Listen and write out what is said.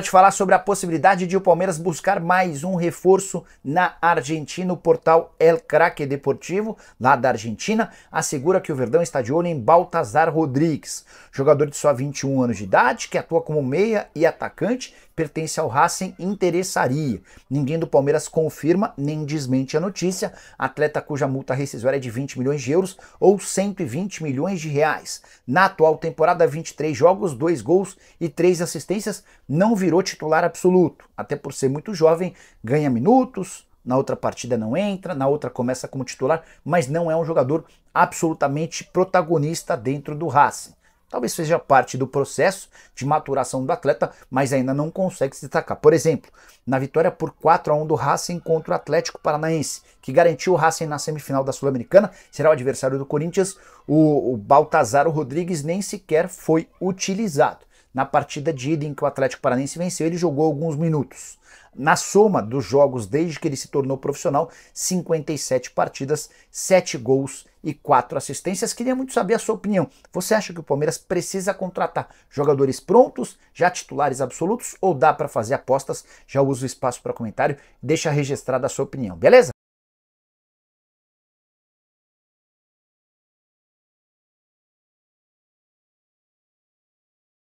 de falar sobre a possibilidade de o Palmeiras buscar mais um reforço na Argentina. O portal El Craque Deportivo, lá da Argentina, assegura que o Verdão está de olho em Baltazar Rodrigues, jogador de só 21 anos de idade, que atua como meia e atacante, pertence ao Racing interessaria. Ninguém do Palmeiras confirma nem desmente a notícia. Atleta cuja multa rescisória é de 20 milhões de euros ou 120 milhões de reais. Na atual temporada, 23 jogos, 2 gols e 3 assistências, não virou titular absoluto, até por ser muito jovem, ganha minutos, na outra partida não entra, na outra começa como titular, mas não é um jogador absolutamente protagonista dentro do Racing. Talvez seja parte do processo de maturação do atleta, mas ainda não consegue se destacar. Por exemplo, na vitória por 4 a 1 do Racing contra o Atlético Paranaense, que garantiu o Racing na semifinal da Sul-Americana, será o adversário do Corinthians, o, o Baltazar Rodrigues nem sequer foi utilizado. Na partida de ida em que o Atlético Paranense venceu, ele jogou alguns minutos. Na soma dos jogos desde que ele se tornou profissional, 57 partidas, 7 gols e 4 assistências. Queria muito saber a sua opinião. Você acha que o Palmeiras precisa contratar jogadores prontos, já titulares absolutos, ou dá para fazer apostas? Já uso o espaço para comentário. Deixa registrada a sua opinião, beleza?